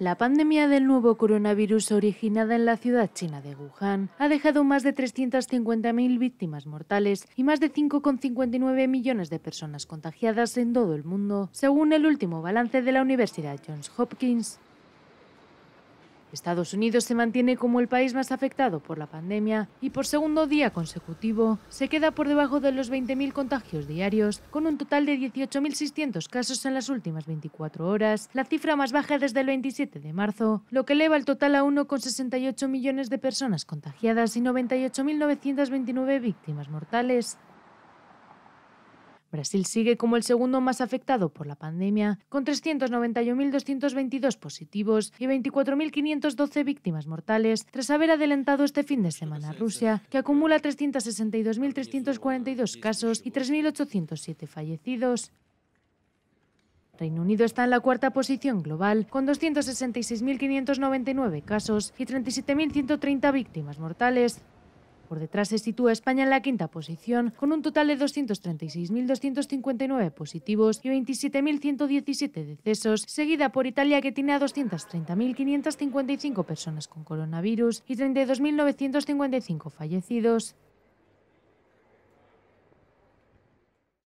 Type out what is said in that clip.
La pandemia del nuevo coronavirus originada en la ciudad china de Wuhan ha dejado más de 350.000 víctimas mortales y más de 5,59 millones de personas contagiadas en todo el mundo, según el último balance de la Universidad Johns Hopkins. Estados Unidos se mantiene como el país más afectado por la pandemia y por segundo día consecutivo se queda por debajo de los 20.000 contagios diarios, con un total de 18.600 casos en las últimas 24 horas, la cifra más baja desde el 27 de marzo, lo que eleva el total a 1,68 millones de personas contagiadas y 98.929 víctimas mortales. Brasil sigue como el segundo más afectado por la pandemia, con 391.222 positivos y 24.512 víctimas mortales, tras haber adelantado este fin de semana a Rusia, que acumula 362.342 casos y 3.807 fallecidos. Reino Unido está en la cuarta posición global, con 266.599 casos y 37.130 víctimas mortales, por detrás se sitúa España en la quinta posición, con un total de 236.259 positivos y 27.117 decesos, seguida por Italia que tiene a 230.555 personas con coronavirus y 32.955 fallecidos.